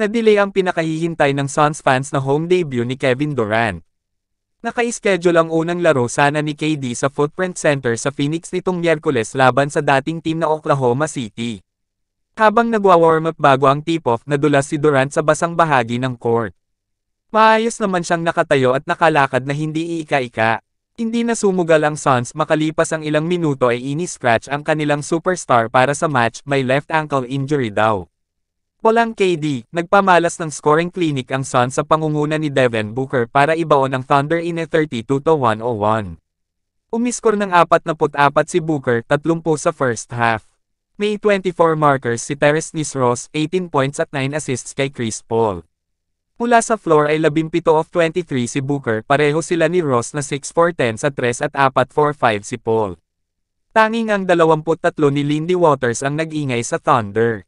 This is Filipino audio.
na-delay ang pinakahihintay ng Suns fans na home debut ni Kevin Durant. Naka-schedule ang unang laro sana ni KD sa Footprint Center sa Phoenix nitong Miyerkules laban sa dating team na Oklahoma City. Habang nagwa-warm up bago ang tip-off na dulas si Durant sa basang bahagi ng court. Maayos naman siyang nakatayo at nakalakad na hindi iika-ika. Hindi na sumugal ang Suns makalipas ang ilang minuto ay ini-scratch ang kanilang superstar para sa match may left ankle injury daw. Walang KD, nagpamalas ng scoring clinic ang Sun sa pangunguna ni Devin Booker para ibaon ang Thunder in a 32-101. Umiskor ng 44 si Booker, 30 sa first half. May 24 markers si Teres Ross, 18 points at 9 assists kay Chris Paul. Mula sa floor ay 17 of 23 si Booker, pareho sila ni Ross na 6-4-10 sa 3 at 4-4-5 si Paul. Tanging ang 23 ni Lindy Waters ang nag-ingay sa Thunder.